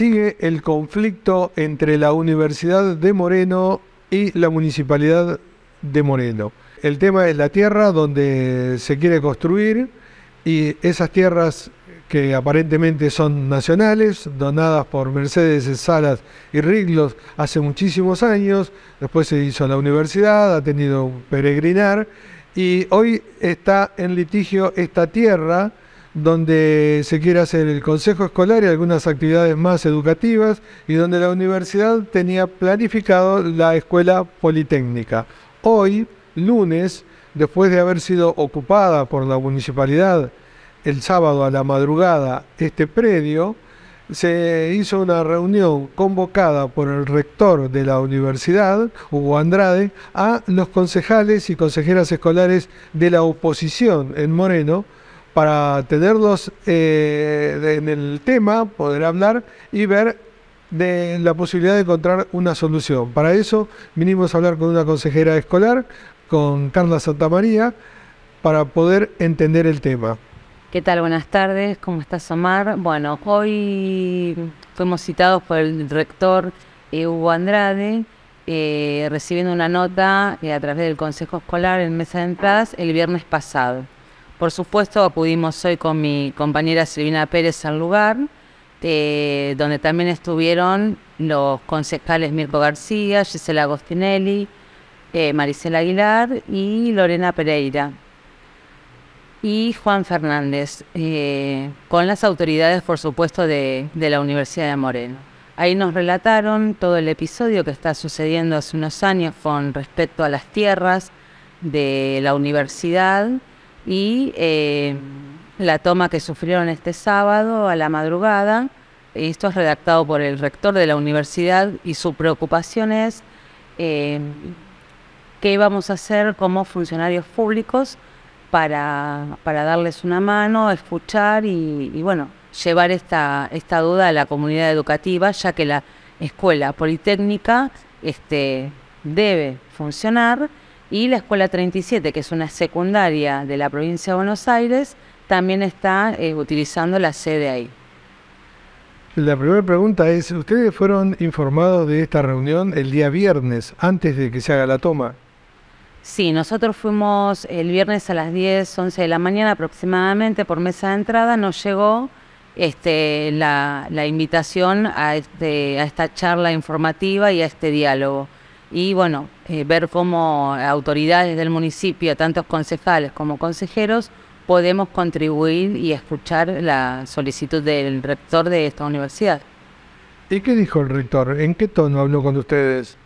sigue el conflicto entre la Universidad de Moreno y la Municipalidad de Moreno. El tema es la tierra donde se quiere construir y esas tierras que aparentemente son nacionales, donadas por Mercedes Salas y Riglos hace muchísimos años, después se hizo la universidad, ha tenido peregrinar y hoy está en litigio esta tierra donde se quiere hacer el consejo escolar y algunas actividades más educativas y donde la universidad tenía planificado la escuela politécnica. Hoy, lunes, después de haber sido ocupada por la municipalidad el sábado a la madrugada este predio, se hizo una reunión convocada por el rector de la universidad, Hugo Andrade, a los concejales y consejeras escolares de la oposición en Moreno, para tenerlos eh, en el tema, poder hablar y ver de la posibilidad de encontrar una solución. Para eso vinimos a hablar con una consejera escolar, con Carla Santamaría, para poder entender el tema. ¿Qué tal? Buenas tardes, ¿cómo estás Omar? Bueno, hoy fuimos citados por el rector eh, Hugo Andrade, eh, recibiendo una nota a través del Consejo Escolar en Mesa de Entradas el viernes pasado. Por supuesto, acudimos hoy con mi compañera Silvina Pérez al lugar, eh, donde también estuvieron los concejales Mirko García, Gisela Agostinelli, eh, Marisela Aguilar y Lorena Pereira. Y Juan Fernández, eh, con las autoridades, por supuesto, de, de la Universidad de Moreno. Ahí nos relataron todo el episodio que está sucediendo hace unos años con respecto a las tierras de la universidad y eh, la toma que sufrieron este sábado a la madrugada. Esto es redactado por el rector de la universidad y su preocupación es eh, qué vamos a hacer como funcionarios públicos para, darles una mano, escuchar y, bueno, llevar esta, esta duda a la comunidad educativa, ya que la escuela politécnica este, debe funcionar y la Escuela 37, que es una secundaria de la provincia de Buenos Aires, también está eh, utilizando la sede ahí. La primera pregunta es, ¿ustedes fueron informados de esta reunión el día viernes, antes de que se haga la toma? Sí, nosotros fuimos el viernes a las 10, 11 de la mañana aproximadamente por mesa de entrada, nos llegó este, la, invitación a, este, a esta charla informativa y a este diálogo y bueno, eh, ver cómo autoridades del municipio, tantos concejales como consejeros, podemos contribuir y escuchar la solicitud del rector de esta universidad. ¿Y qué dijo el rector? ¿En qué tono habló con ustedes?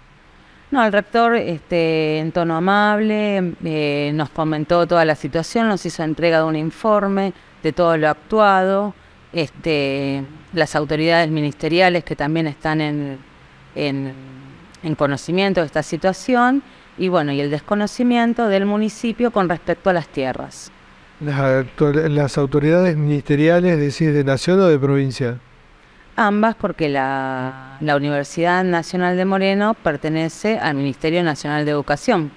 No, el rector, este, en tono amable, eh, nos comentó toda la situación, nos hizo entrega de un informe de todo lo actuado, este, las autoridades ministeriales que también están en en conocimiento de esta situación y bueno, y el desconocimiento del municipio con respecto a las tierras. ¿Las autoridades ministeriales decís de nación o de provincia? Ambas, porque la, la, Universidad Nacional de Moreno pertenece al Ministerio Nacional de Educación.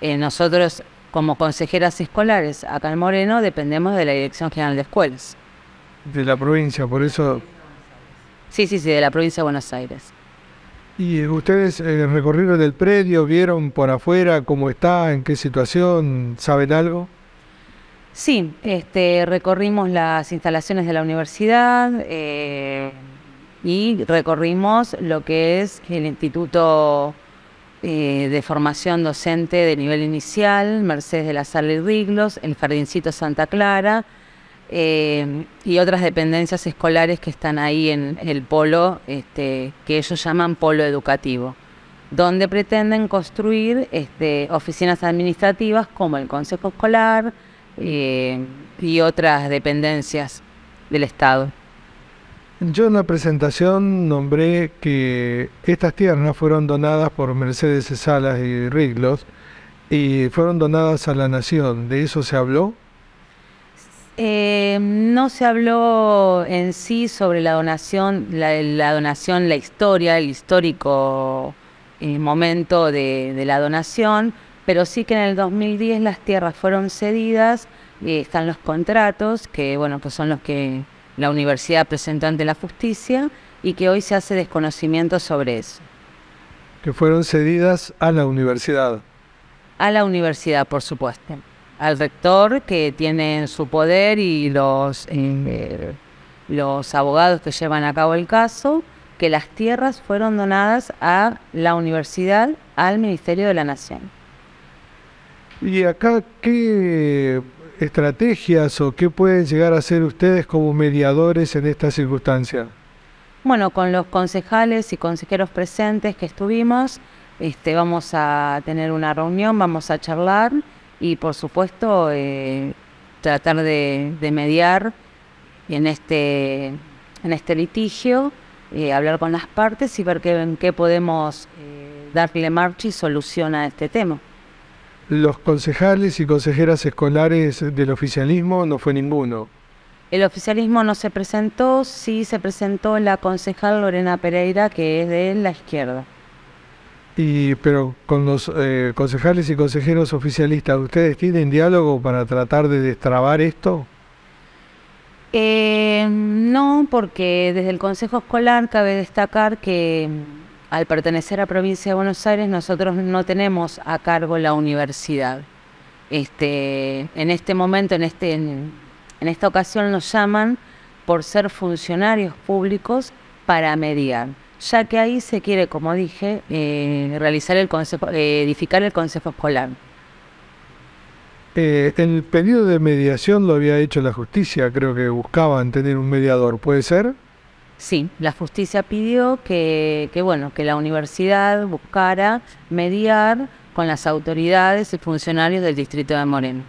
Eh, nosotros, como consejeras escolares acá en Moreno, dependemos de la Dirección General de Escuelas. De la provincia, por eso... Sí, sí, sí, de la provincia de Buenos Aires. ¿Y ustedes recorrieron el predio vieron por afuera cómo está, en qué situación, saben algo? Sí, este, recorrimos las instalaciones de la universidad eh, y recorrimos lo que es el Instituto eh, de Formación Docente de Nivel Inicial, Mercedes de la Sala y Riglos, el Jardincito Santa Clara, eh, y otras dependencias escolares que están ahí en el polo, este, que ellos llaman polo educativo, donde pretenden construir este, oficinas administrativas como el Consejo Escolar eh, y otras dependencias del Estado. Yo en la presentación nombré que estas tierras fueron donadas por Mercedes Salas y Riglos y fueron donadas a la nación. ¿De eso se habló? Eh, no se habló en sí sobre la donación, la, donación, la historia, el histórico eh, momento de, la donación, pero sí que en el 2010 las tierras fueron cedidas y eh, están los contratos, que bueno, pues son los que la universidad presentó ante la justicia y que hoy se hace desconocimiento sobre eso. Que fueron cedidas a la universidad. A la universidad, por supuesto al rector que tiene en su poder y los, eh, los abogados que llevan a cabo el caso, que las tierras fueron donadas a la universidad, al Ministerio de la Nación. ¿Y acá qué estrategias o qué pueden llegar a hacer ustedes como mediadores en esta circunstancia? Bueno, con los concejales y consejeros presentes que estuvimos, este, vamos a tener una reunión, vamos a charlar y por supuesto eh, tratar de, mediar en este, en este litigio, eh, hablar con las partes y ver qué, en qué podemos eh, darle marcha y solución a este tema. Los concejales y consejeras escolares del oficialismo no fue ninguno. El oficialismo no se presentó, sí se presentó la concejal Lorena Pereira, que es de la izquierda pero con los eh, concejales y consejeros oficialistas, ¿ustedes tienen diálogo para tratar de destrabar esto? Eh, no, porque desde el Consejo Escolar cabe destacar que mm, al pertenecer a Provincia de Buenos Aires nosotros no tenemos a cargo la universidad. Este, en este momento, este, en esta ocasión nos llaman por ser funcionarios públicos para mediar ya que ahí se quiere, como dije, eh, realizar el eh, edificar el Consejo Escolar. Eh, el pedido de mediación lo había hecho la justicia, creo que buscaban tener un mediador, ¿puede ser? Sí, la justicia pidió que, bueno, que la universidad buscara mediar con las autoridades y funcionarios del distrito de Moreno.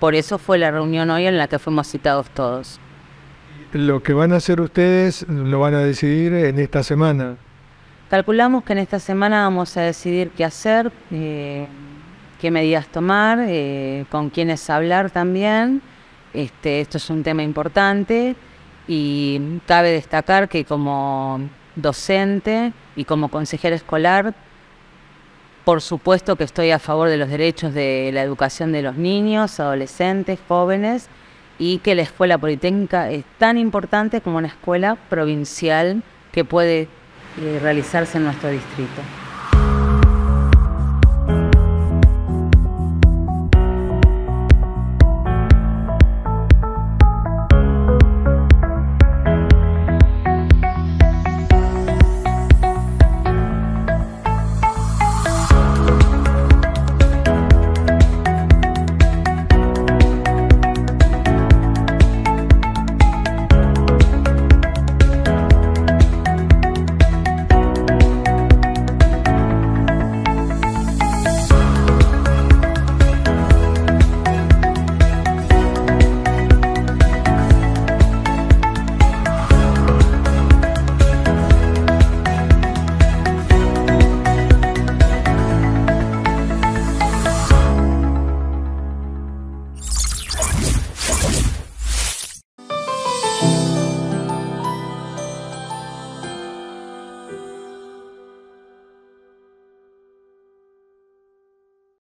Por eso fue la reunión hoy en la que fuimos citados todos lo que van a hacer ustedes lo van a decidir en esta semana. Calculamos que en esta semana vamos a decidir qué hacer, eh, qué medidas tomar, eh, con quiénes hablar también. Este, esto es un tema importante y cabe destacar que como docente y como consejera escolar, por supuesto que estoy a favor de los derechos de la educación de los niños, adolescentes, jóvenes y que la escuela politécnica es tan importante como una escuela provincial que puede eh, realizarse en nuestro distrito.